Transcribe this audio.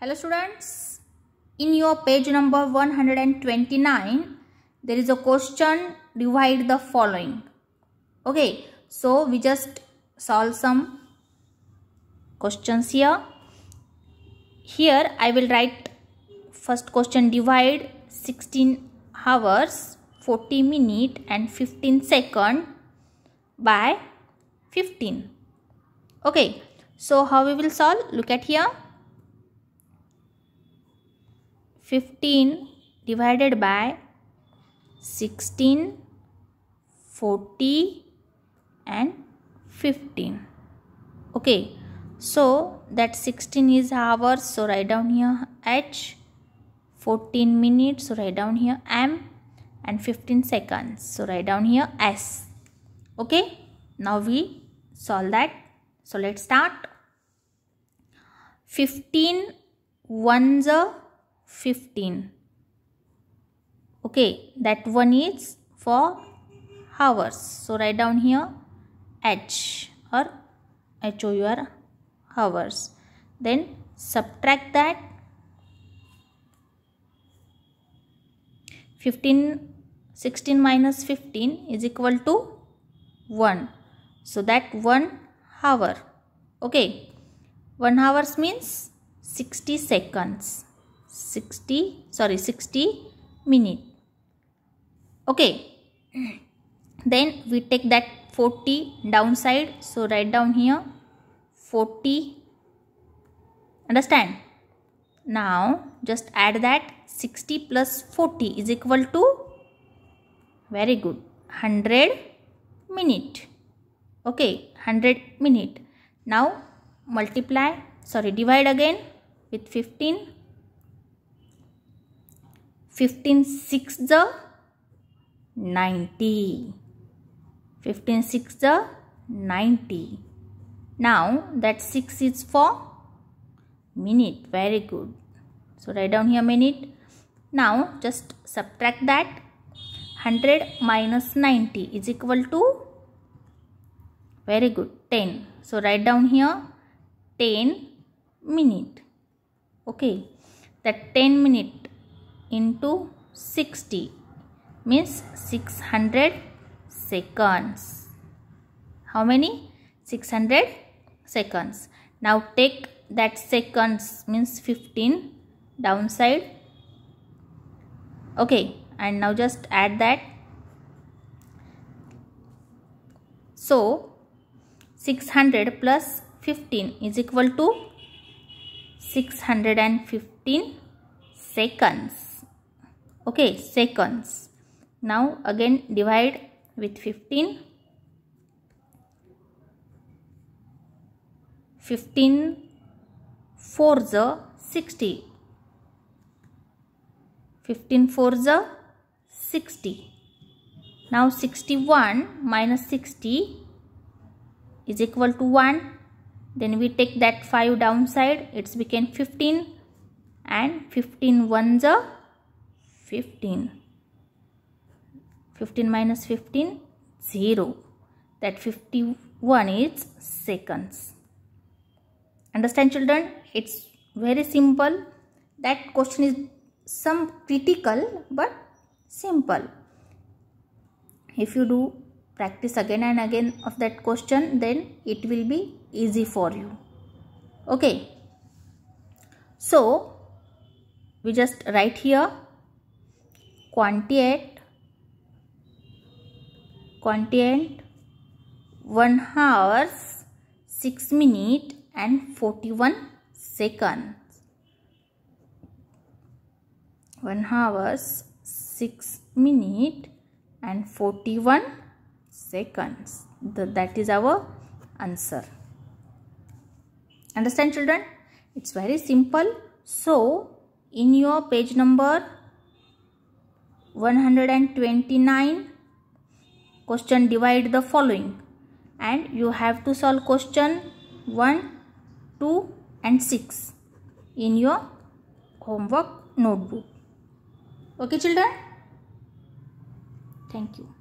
Hello students, in your page number 129, there is a question divide the following. Okay, so we just solve some questions here. Here I will write first question divide 16 hours 40 minute and 15 second by 15. Okay, so how we will solve? Look at here. 15 divided by 16, 40 and 15. Okay. So that 16 is hours. So write down here H. 14 minutes. So write down here M. And 15 seconds. So write down here S. Okay. Now we solve that. So let's start. 15 ones are 15 okay that one is for hours so write down here h or h o u r hours then subtract that 15 16 minus 15 is equal to 1 so that 1 hour okay 1 hours means 60 seconds 60 sorry 60 minute okay then we take that 40 downside so write down here 40 understand now just add that 60 plus 40 is equal to very good 100 minute okay 100 minute now multiply sorry divide again with 15 15 6 the 90 15 6 the 90 now that 6 is for minute very good so write down here minute now just subtract that 100 minus 90 is equal to very good 10 so write down here 10 minute okay that 10 minute into 60 means 600 seconds. How many? 600 seconds. Now take that seconds means 15 downside. Okay and now just add that. So 600 plus 15 is equal to 615 seconds okay seconds now again divide with 15 15 4 the 60 15 4 the 60 now 61 minus 60 is equal to 1 then we take that 5 downside it's became 15 and 15 ones are 15 15 minus 15 0 that 51 is seconds understand children it's very simple that question is some critical but simple if you do practice again and again of that question then it will be easy for you okay so we just write here quantient quantient 1 hours 6 minute and 41 seconds 1 hours 6 minute and 41 seconds the, that is our answer understand children it's very simple so in your page number 129 question divide the following and you have to solve question 1 2 and 6 in your homework notebook okay children thank you